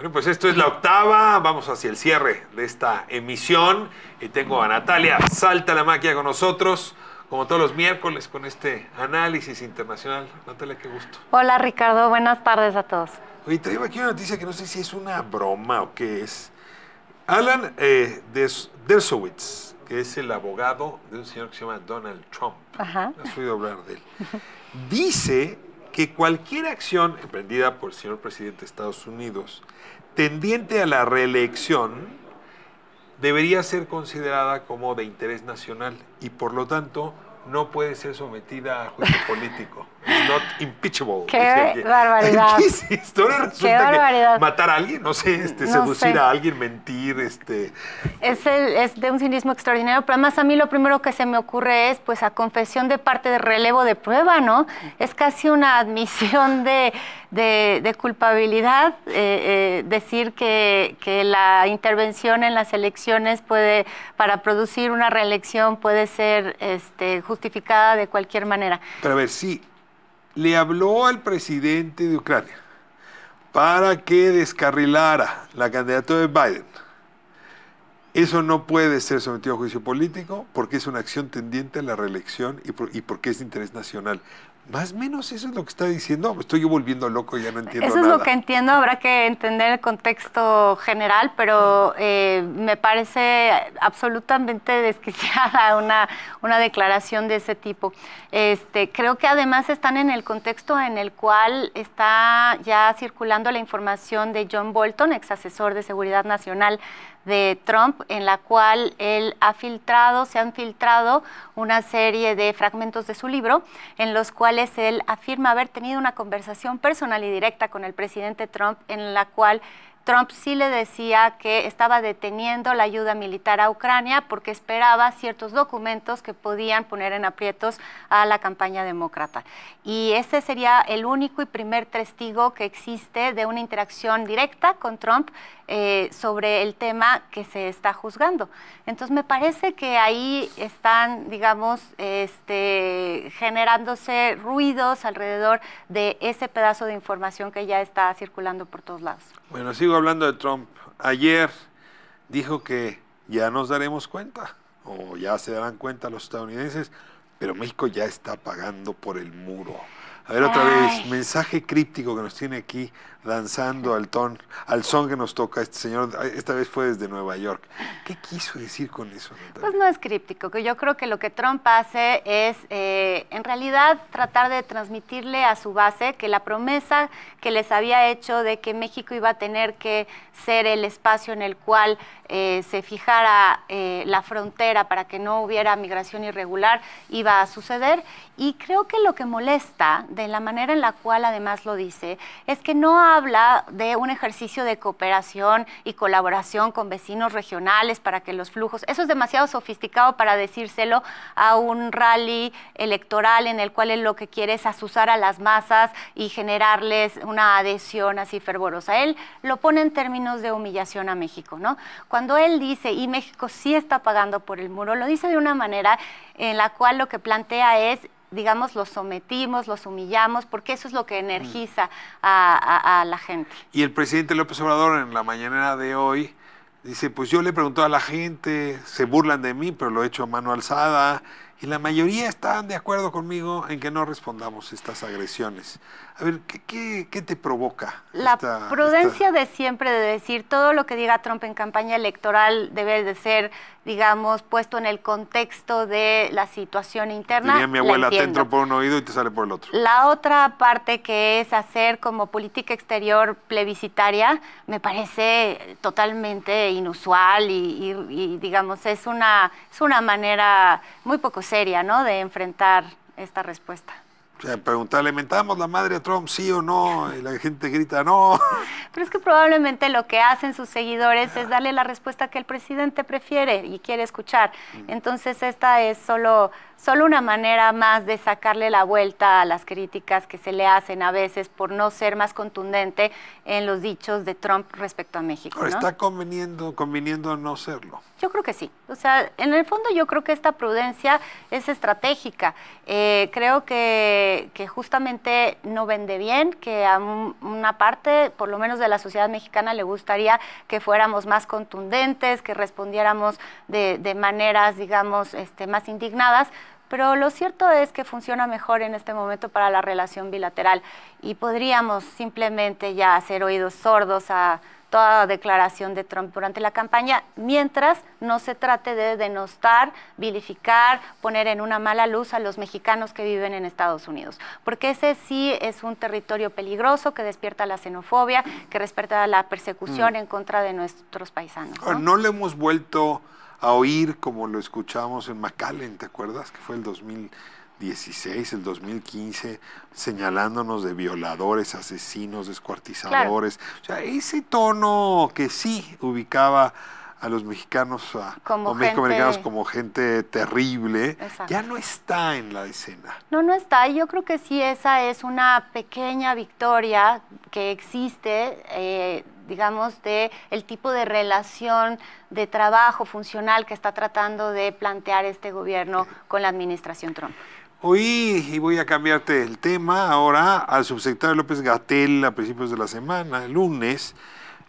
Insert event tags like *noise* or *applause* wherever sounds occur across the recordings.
Bueno, pues esto es la octava. Vamos hacia el cierre de esta emisión. Y tengo a Natalia Salta la Maquia con nosotros, como todos los miércoles, con este análisis internacional. Natalia, qué gusto. Hola Ricardo, buenas tardes a todos. Oye, traigo aquí una noticia que no sé si es una broma o qué es. Alan eh, Dershowitz, que es el abogado de un señor que se llama Donald Trump. Ajá. Has oído hablar de él. Dice que cualquier acción emprendida por el señor presidente de Estados Unidos tendiente a la reelección debería ser considerada como de interés nacional y por lo tanto no puede ser sometida a juicio político not impeachable. Qué barbaridad. ¿Qué es matar a alguien, no sé, este, seducir a alguien, mentir, este. Es, de un cinismo extraordinario, pero además a mí lo primero que se me ocurre es, pues, a confesión de parte de relevo de prueba, ¿no? Es casi una admisión de, culpabilidad eh, eh, decir que, la intervención en las elecciones puede, para producir una reelección puede ser este, justificada de cualquier manera. Pero a ver, sí, le habló al presidente de Ucrania para que descarrilara la candidatura de Biden. Eso no puede ser sometido a juicio político porque es una acción tendiente a la reelección y, porque es de interés nacional. Más o menos eso es lo que está diciendo. Me estoy volviendo loco, ya no entiendo. Eso es lo que entiendo, habrá que entender el contexto general, pero eh, me parece absolutamente *laughs* desquiciada una, una declaración de ese tipo. Este, creo que además están en el contexto en el cual está ya circulando la información de John Bolton, ex asesor de Seguridad Nacional de Trump, en la cual él ha filtrado, se han filtrado una serie de fragmentos de su libro en los cuales él afirma haber tenido una conversación personal y directa con el presidente Trump en la cual Trump sí le decía que estaba deteniendo la ayuda militar a Ucrania porque esperaba ciertos documentos que podían poner en aprietos a la campaña demócrata. Y ese sería el único y primer testigo que existe de una interacción directa con Trump eh, sobre el tema que se está juzgando. Entonces me parece que ahí están, digamos, este, generándose ruidos alrededor de ese pedazo de información que ya está circulando por todos lados. Bueno, sí hablando de Trump. Ayer dijo que ya nos daremos cuenta, o ya se darán cuenta los estadounidenses, pero México ya está pagando por el muro. A ver otra vez, mensaje críptico que nos tiene aquí lanzando al ton, al son que nos toca este señor, esta vez fue desde Nueva York. ¿Qué quiso decir con eso? Pues no es críptico, que yo creo que lo que Trump hace es eh, en realidad tratar de transmitirle a su base que la promesa que les había hecho de que México iba a tener que ser el espacio en el cual eh, se fijara eh, la frontera para que no hubiera migración irregular iba a suceder y creo que lo que molesta la manera en la cual además lo dice, es que no habla de un ejercicio de cooperación y colaboración con vecinos regionales para que los flujos, eso es demasiado sofisticado para decírselo a un rally electoral en el cual él lo que quiere es asusar a las masas y generarles una adhesión así fervorosa. Él lo pone en términos de humillación a México, ¿no? Cuando él dice, y México sí está pagando por el muro, lo dice de una manera en la cual lo que plantea es digamos, los sometimos, los humillamos, porque eso es lo que mm. energiza a, la gente. Y el presidente López Obrador en la mañana de hoy dice, pues yo le pregunto a la gente, se burlan de mí, pero lo he hecho a mano alzada, y la mayoría están de acuerdo conmigo en que no respondamos estas agresiones. A ver, ¿qué, qué, qué te provoca? La prudencia de siempre de decir todo lo que diga Trump en campaña electoral debe de ser, digamos, puesto en el contexto de la situación interna. a mi abuela, te entro por un oído y te sale por el otro. La otra parte que es hacer como política exterior plebiscitaria me parece totalmente inusual y, y digamos, es una, es una manera muy poco seria, ¿no? De enfrentar esta respuesta. O sea, preguntarle, ¿mentamos la madre a Trump, sí o no? Y la gente grita, no. *laughs* Pero es que probablemente lo que hacen sus seguidores es darle la respuesta que el presidente prefiere y quiere escuchar. Mm. Entonces, esta es solo solo una manera más de sacarle la vuelta a las críticas que se le hacen a veces por no ser más contundente en los dichos de Trump respecto a México. ¿Está conveniendo, conveniendo no serlo? Yo creo que sí. O sea, en el fondo yo creo que esta prudencia es estratégica. Eh, creo que, que, justamente no vende bien, que a una parte, por lo menos de la sociedad mexicana, le gustaría que fuéramos más contundentes, que respondiéramos de, maneras, digamos, este, más indignadas pero lo cierto es que funciona mejor en este momento para la relación bilateral y podríamos simplemente ya hacer oídos sordos a toda declaración de Trump durante la campaña, mientras no se trate de denostar, vilificar, poner en una mala luz a los mexicanos que viven en Estados Unidos, porque ese sí es un territorio peligroso que despierta la xenofobia, que despierta la persecución mm. en contra de nuestros paisanos. Ah, no le hemos vuelto a oír como lo escuchamos en Macallen, ¿te acuerdas? Que fue el 2016, el 2015, señalándonos de violadores, asesinos, descuartizadores. O sea, ese tono que sí ubicaba a los mexicanos como gente, como gente terrible, ya no está en la escena. No, no está. Yo creo que sí, esa es una pequeña victoria que existe eh, digamos, de el tipo de relación de trabajo funcional que está tratando de plantear este gobierno con la administración Trump. Hoy, y voy a cambiarte el tema ahora, al subsecretario López Gatel a principios de la semana, el lunes,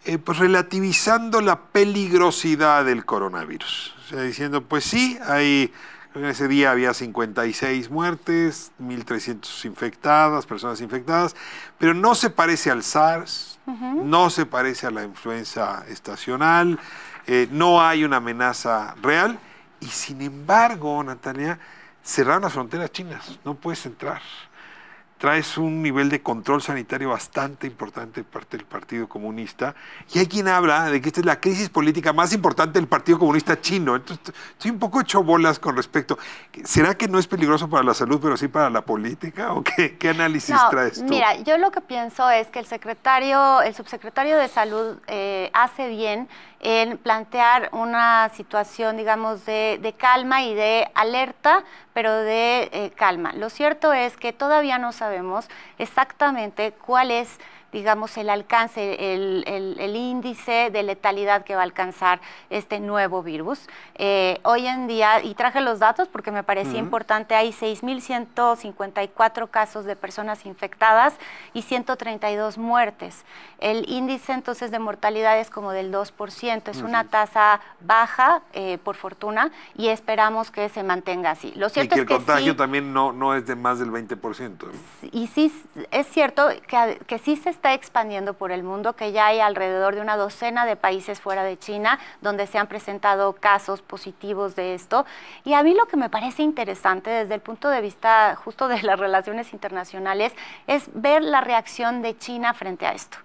eh, pues relativizando la peligrosidad del coronavirus. O sea, diciendo, pues sí, hay en ese día había 56 muertes, 1.300 infectadas, personas infectadas, pero no se parece al SARS, no se parece a la influenza estacional, eh, no hay una amenaza real y sin embargo, Natalia, cerraron las fronteras chinas, no puedes entrar traes un nivel de control sanitario bastante importante parte del Partido Comunista. Y hay quien habla de que esta es la crisis política más importante del Partido Comunista chino. Entonces, estoy un poco hecho bolas con respecto. ¿Será que no es peligroso para la salud, pero sí para la política? ¿O qué, qué análisis traes tú? Mira, yo lo que pienso es que el secretario, el subsecretario de Salud eh, hace bien en plantear una situación, digamos, de, de calma y de alerta, pero de eh, calma. Lo cierto es que todavía no sabemos vemos exactamente cuál es digamos, el alcance, el, índice de letalidad que va a alcanzar este nuevo virus. Eh, hoy en día, y traje los datos porque me parecía importante, hay 6.154 casos de personas infectadas y 132 muertes. El índice entonces de mortalidad es como del 2%, es una tasa baja, eh, por fortuna, y esperamos que se mantenga así. Lo cierto que el contagio también no, no es de más del 20%. Y sí, es cierto que, que sí se está expandiendo por el mundo, que ya hay alrededor de una docena de países fuera de China donde se han presentado casos positivos de esto. Y a mí lo que me parece interesante desde el punto de vista justo de las relaciones internacionales es ver la reacción de China frente a esto.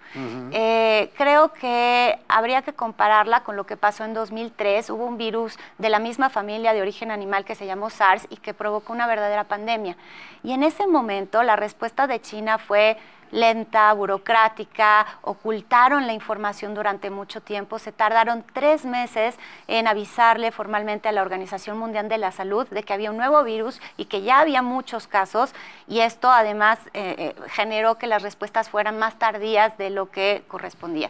Eh, creo que habría que compararla con lo que pasó en 2003. Hubo un virus de la misma familia de origen animal que se llamó SARS y que provocó una verdadera pandemia. Y en ese momento la respuesta de China fue lenta, burocrática, ocultaron la información durante mucho tiempo, se tardaron tres meses en avisarle formalmente a la Organización Mundial de la Salud de que había un nuevo virus y que ya había muchos casos y esto además eh, eh, generó que las respuestas fueran más tardías de lo que correspondía.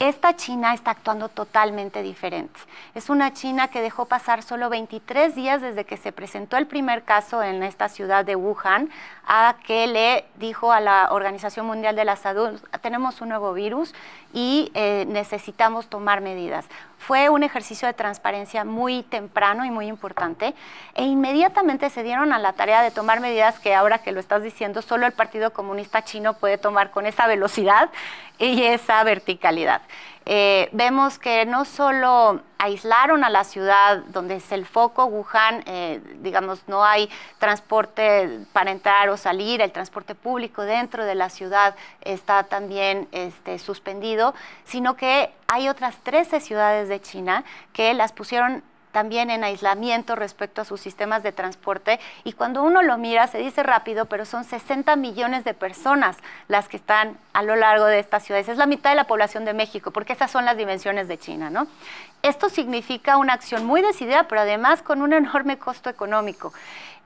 Esta China está actuando totalmente diferente. Es una China que dejó pasar solo 23 días desde que se presentó el primer caso en esta ciudad de Wuhan a que le dijo a la Organización Mundial de la Salud, tenemos un nuevo virus y eh, necesitamos tomar medidas. Fue un ejercicio de transparencia muy temprano y muy importante e inmediatamente se dieron a la tarea de tomar medidas que ahora que lo estás diciendo, solo el Partido Comunista Chino puede tomar con esa velocidad y esa verticalidad. Eh, vemos que no solo aislaron a la ciudad donde es el foco, Wuhan, eh, digamos, no hay transporte para entrar o salir, el transporte público dentro de la ciudad está también este, suspendido, sino que hay otras 13 ciudades de China que las pusieron también en aislamiento respecto a sus sistemas de transporte. Y cuando uno lo mira, se dice rápido, pero son 60 millones de personas las que están a lo largo de estas ciudades. Es la mitad de la población de México, porque esas son las dimensiones de China, Esto significa una acción muy decidida, pero además con un enorme costo económico.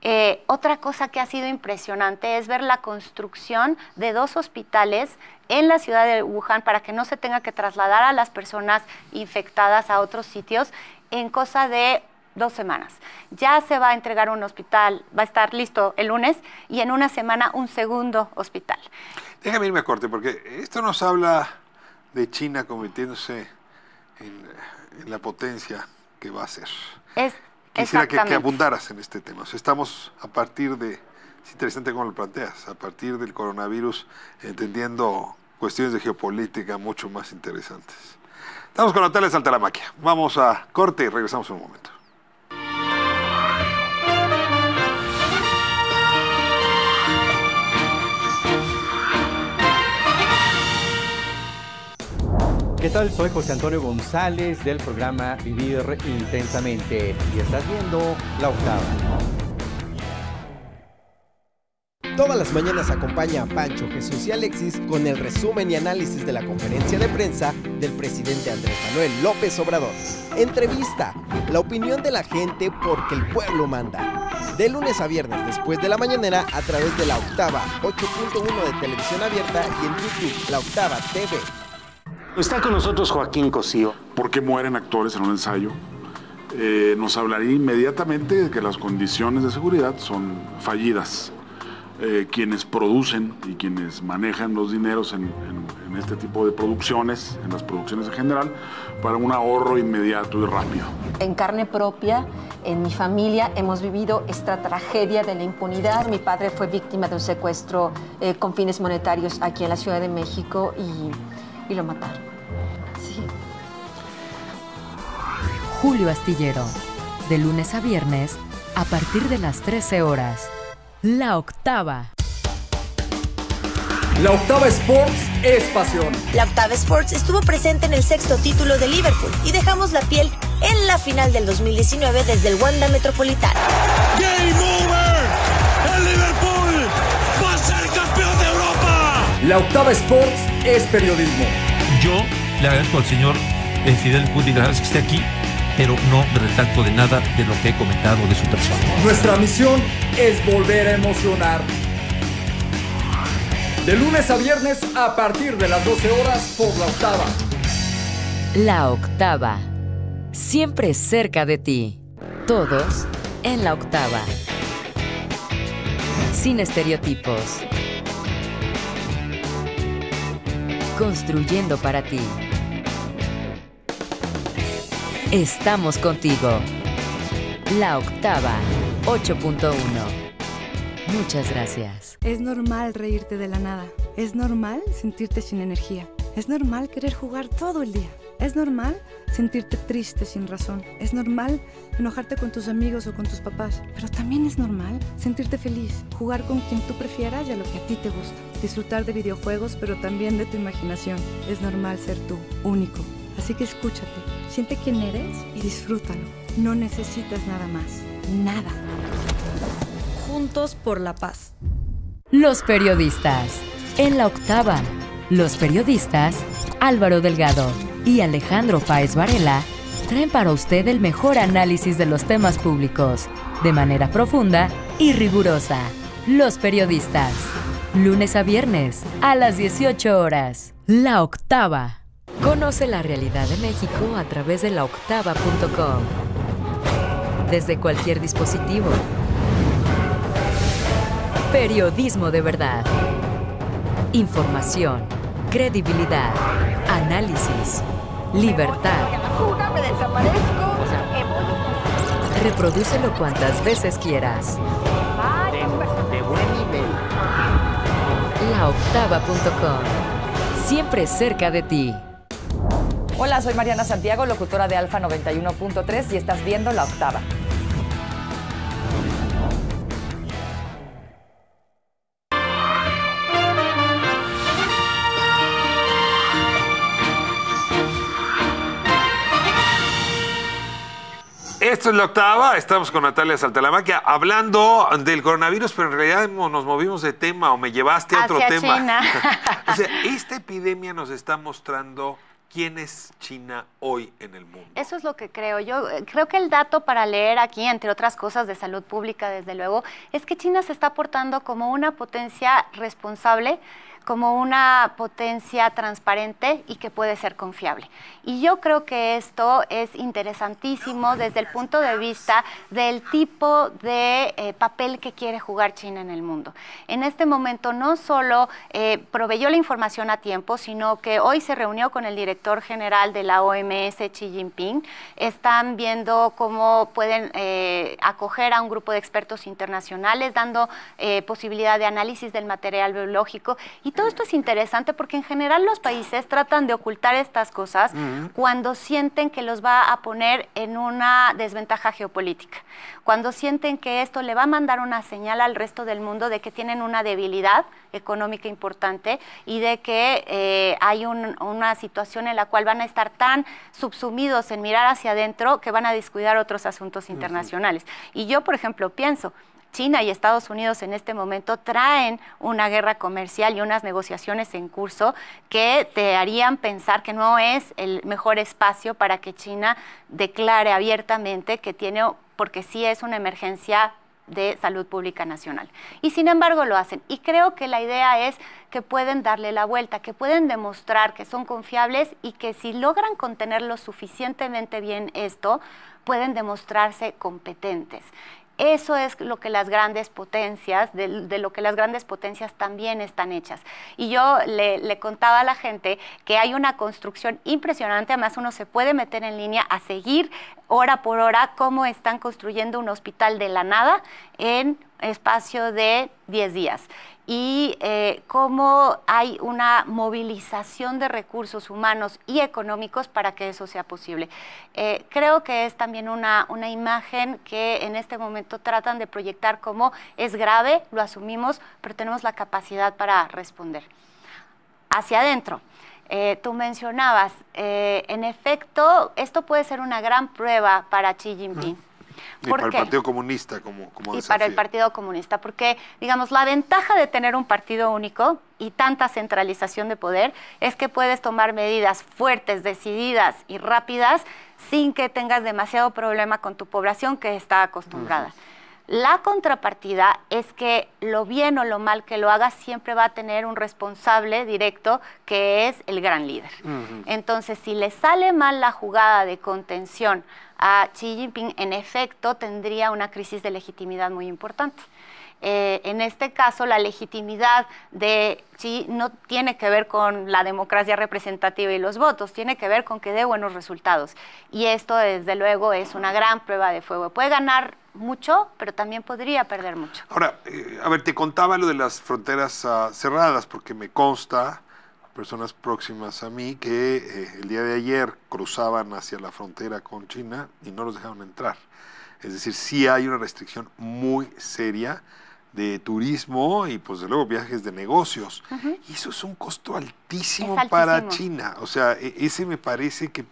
Eh, otra cosa que ha sido impresionante es ver la construcción de dos hospitales en la ciudad de Wuhan para que no se tenga que trasladar a las personas infectadas a otros sitios en cosa de dos semanas. Ya se va a entregar un hospital, va a estar listo el lunes y en una semana un segundo hospital. Déjame irme a corte porque esto nos habla de China convirtiéndose en, la potencia que va a ser. Es, Quisiera que, que, abundaras en este tema. estamos a partir de, es interesante cómo lo planteas, a partir del coronavirus entendiendo cuestiones de geopolítica mucho más interesantes. Estamos con Natalia Maquia, Vamos a corte y regresamos en un momento. ¿Qué tal? Soy José Antonio González del programa Vivir Intensamente y estás viendo La Octava. Todas las mañanas acompaña a Pancho, Jesús y Alexis con el resumen y análisis de la conferencia de prensa del presidente Andrés Manuel López Obrador. Entrevista, la opinión de la gente porque el pueblo manda. De lunes a viernes después de la mañanera a través de la octava 8.1 de televisión abierta y en YouTube, la octava TV. Está con nosotros Joaquín Cosío. ¿Por qué mueren actores en un ensayo? Eh, nos hablaría inmediatamente de que las condiciones de seguridad son fallidas. Eh, quienes producen y quienes manejan los dineros en, este tipo de producciones, en las producciones en general, para un ahorro inmediato y rápido. En carne propia, en mi familia, hemos vivido esta tragedia de la impunidad. Mi padre fue víctima de un secuestro eh, con fines monetarios aquí en la Ciudad de México y, lo mataron. Sí. Julio Astillero, de lunes a viernes, a partir de las 13 horas. La Octava. La Octava Sports es pasión. La Octava Sports estuvo presente en el sexto título de Liverpool y dejamos la piel en la final del 2019 desde el Wanda Metropolitano. Game over. El Liverpool va a ser campeón de Europa. La Octava Sports es periodismo. Yo le agradezco al señor eh, Fidel Cuti que esté aquí pero no retracto de nada de lo que he comentado de su persona. Nuestra misión es volver a emocionar. De lunes a viernes a partir de las 12 horas por la octava. La octava. Siempre cerca de ti. Todos en la octava. Sin estereotipos. Construyendo para ti. Estamos contigo. La octava, 8.1. Muchas gracias. Es normal reírte de la nada. Es normal sentirte sin energía. Es normal querer jugar todo el día. Es normal sentirte triste sin razón. Es normal enojarte con tus amigos o con tus papás. Pero también es normal sentirte feliz, jugar con quien tú prefieras y a lo que a ti te gusta. Disfrutar de videojuegos, pero también de tu imaginación. Es normal ser tú, único Así que escúchate, siente quién eres y disfrútalo. No necesitas nada más, nada. Juntos por la paz. Los periodistas. En la octava, los periodistas Álvaro Delgado y Alejandro Paez Varela traen para usted el mejor análisis de los temas públicos, de manera profunda y rigurosa. Los periodistas. Lunes a viernes, a las 18 horas. La octava. Conoce la realidad de México a través de la octava.com. Desde cualquier dispositivo. Periodismo de verdad. Información, credibilidad, análisis, libertad. Reprodúcelo cuantas veces quieras. La octava.com. Siempre cerca de ti. Hola, soy Mariana Santiago, locutora de Alfa 91.3 y estás viendo La Octava. Esto es la octava, estamos con Natalia Saltalamaquia hablando del coronavirus, pero en realidad nos movimos de tema o me llevaste a otro tema. *laughs* esta epidemia nos está mostrando ¿Quién es China hoy en el mundo? Eso es lo que creo. Yo eh, creo que el dato para leer aquí, entre otras cosas de salud pública, desde luego, es que China se está portando como una potencia responsable como una potencia transparente y que puede ser confiable. Y yo creo que esto es interesantísimo desde el punto de vista del tipo de eh, papel que quiere jugar China en el mundo. En este momento no solo eh, proveyó la información a tiempo, sino que hoy se reunió con el director general de la OMS, Xi Jinping. Están viendo cómo pueden eh, acoger a un grupo de expertos internacionales, dando posibilidad de análisis del material biológico y todo esto es interesante porque en general los países tratan de ocultar estas cosas cuando sienten que los va a poner en una desventaja geopolítica, cuando sienten que esto le va a mandar una señal al resto del mundo de que tienen una debilidad económica importante y de que eh, hay una situación en la cual van a estar tan subsumidos en mirar hacia adentro que van a descuidar otros asuntos internacionales. Y yo, por ejemplo, pienso, China y Estados Unidos en este momento traen una guerra comercial y unas negociaciones en curso que te harían pensar que no es el mejor espacio para que China declare abiertamente que tiene, porque sí es una emergencia de salud pública nacional. Y sin embargo lo hacen. Y creo que la idea es que pueden darle la vuelta, que pueden demostrar que son confiables y que si logran contenerlo suficientemente bien esto, pueden demostrarse competentes. Eso es lo que las grandes potencias, de, lo que las grandes potencias también están hechas. Y yo le, le, contaba a la gente que hay una construcción impresionante, además uno se puede meter en línea a seguir hora por hora cómo están construyendo un hospital de la nada en espacio de 10 días y eh, cómo hay una movilización de recursos humanos y económicos para que eso sea posible. Eh, creo que es también una, imagen que en este momento tratan de proyectar como es grave, lo asumimos, pero tenemos la capacidad para responder. Hacia adentro. Eh, tú mencionabas, en efecto, esto puede ser una gran prueba para Xi Jinping. Y para el Partido Comunista como, Y para el Partido Comunista, porque, digamos, la ventaja de tener un partido único y tanta centralización de poder es que puedes tomar medidas fuertes, decididas y rápidas sin que tengas demasiado problema con tu población que está acostumbrada. La contrapartida es que lo bien o lo mal que lo haga siempre va a tener un responsable directo que es el gran líder. Entonces, si le sale mal la jugada de contención a Xi Jinping, en efecto, tendría una crisis de legitimidad muy importante. Eh, en este caso, la legitimidad de Xi no tiene que ver con la democracia representativa y los votos, tiene que ver con que dé buenos resultados. Y esto, desde luego, es una gran prueba de fuego. Puede ganar mucho, pero también podría perder mucho. Ahora, eh, a ver, te contaba lo de las fronteras ah, cerradas, porque me consta, personas próximas a mí, que eh, el día de ayer cruzaban hacia la frontera con China y no los dejaron entrar. Es decir, sí hay una restricción muy seria de turismo y pues de luego viajes de negocios. Y eso es un costo altísimo, altísimo, para China. O sea, e, ese me parece que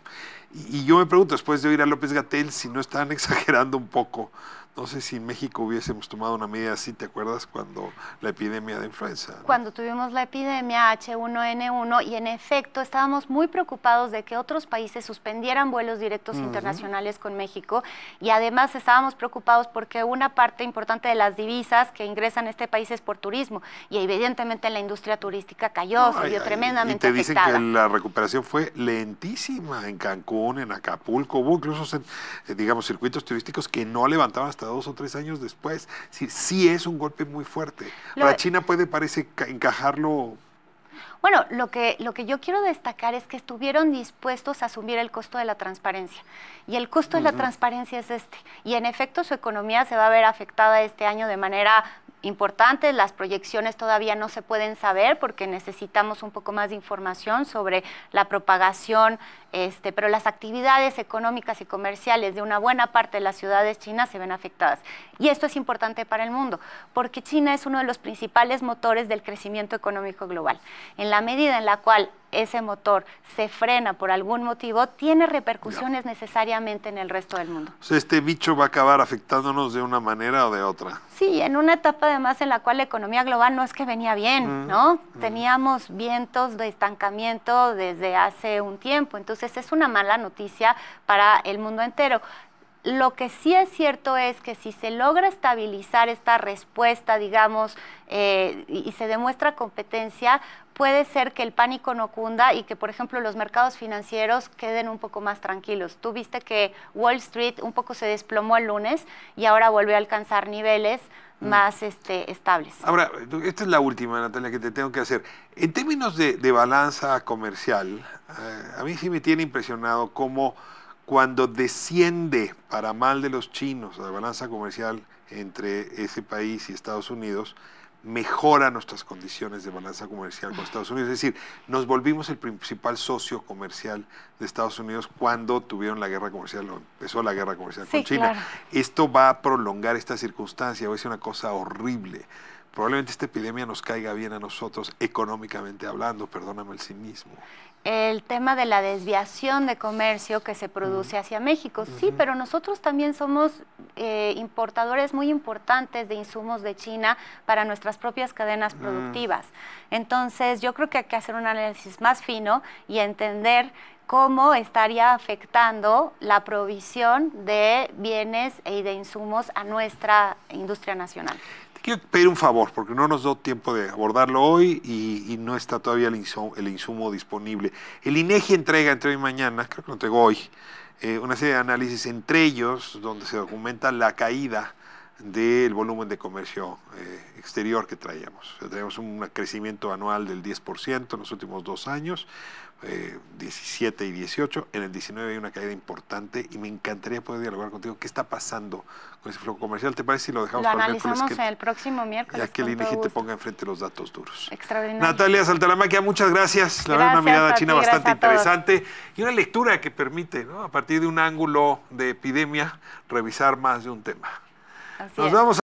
y, yo me pregunto, después de oír a López Gatel, si no están *laughs* exagerando un poco no sé si en México hubiésemos tomado una medida así, ¿te acuerdas? Cuando la epidemia de influenza. Cuando tuvimos la epidemia H1N1 y en efecto estábamos muy preocupados de que otros países suspendieran vuelos directos internacionales con México y además estábamos preocupados porque una parte importante de las divisas que ingresan a este país es por turismo y evidentemente la industria turística cayó, se vio tremendamente afectada. te dicen que la recuperación fue lentísima en Cancún, en Acapulco, hubo incluso, eh, digamos, circuitos turísticos que no levantaban hasta dos o tres años después. Sí, sí es un golpe muy fuerte. ¿La China puede, parece, encajarlo bueno, lo que, lo que yo quiero destacar es que estuvieron dispuestos a asumir el costo de la transparencia. Y el costo de la transparencia es este. Y en efecto, su economía se va a ver afectada este año de manera Importante, Las proyecciones todavía no se pueden saber porque necesitamos un poco más de información sobre la propagación, este, pero las actividades económicas y comerciales de una buena parte de las ciudades chinas se ven afectadas. Y esto es importante para el mundo porque China es uno de los principales motores del crecimiento económico global. En la medida en la cual ese motor se frena por algún motivo, tiene repercusiones necesariamente en el resto del mundo. este bicho va a acabar afectándonos de una manera o de otra. Sí, en una etapa además en la cual la economía global no es que venía bien, mm, ¿no? Mm. Teníamos vientos de estancamiento desde hace un tiempo, entonces es una mala noticia para el mundo entero. Lo que sí es cierto es que si se logra estabilizar esta respuesta, digamos, eh, y se demuestra competencia, puede ser que el pánico no cunda y que, por ejemplo, los mercados financieros queden un poco más tranquilos. Tú viste que Wall Street un poco se desplomó el lunes y ahora vuelve a alcanzar niveles mm. más este, estables. Ahora, esta es la última, Natalia, que te tengo que hacer. En términos de, balanza comercial, eh, a mí sí me tiene impresionado cómo cuando desciende para mal de los chinos la balanza comercial entre ese país y Estados Unidos, mejora nuestras condiciones de balanza comercial con Estados Unidos. Es decir, nos volvimos el principal socio comercial de Estados Unidos cuando tuvieron la guerra comercial, empezó la guerra comercial con China. Esto va a prolongar esta circunstancia, va a ser una cosa horrible. Probablemente esta epidemia nos caiga bien a nosotros económicamente hablando, perdóname el cinismo. mismo el tema de la desviación de comercio que se produce hacia México. Sí, pero nosotros también somos eh, importadores muy importantes de insumos de China para nuestras propias cadenas ah. productivas. Entonces, yo creo que hay que hacer un análisis más fino y entender cómo estaría afectando la provisión de bienes e de insumos a nuestra industria nacional quiero pedir un favor, porque no nos dio tiempo de abordarlo hoy y, no está todavía el insumo, disponible. El INEGI entrega entre hoy y mañana, creo que lo entregó hoy, eh, una serie de análisis, entre ellos donde se documenta la caída del volumen de comercio eh, exterior que traíamos. tenemos un crecimiento anual del 10% en los últimos dos años, 17 eh, y 18. En el 19 hay una caída importante y me encantaría poder dialogar contigo qué está pasando con ese flujo comercial. ¿Te parece si lo dejamos para el miércoles? analizamos el próximo miércoles. Ya que el INEG te ponga enfrente los datos duros. Extraordinario. Natalia Saltalamaquia, muchas gracias. La verdad, una mirada china bastante interesante y una lectura que permite, ¿no? a partir de un ángulo de epidemia, revisar más de un tema. Nos vemos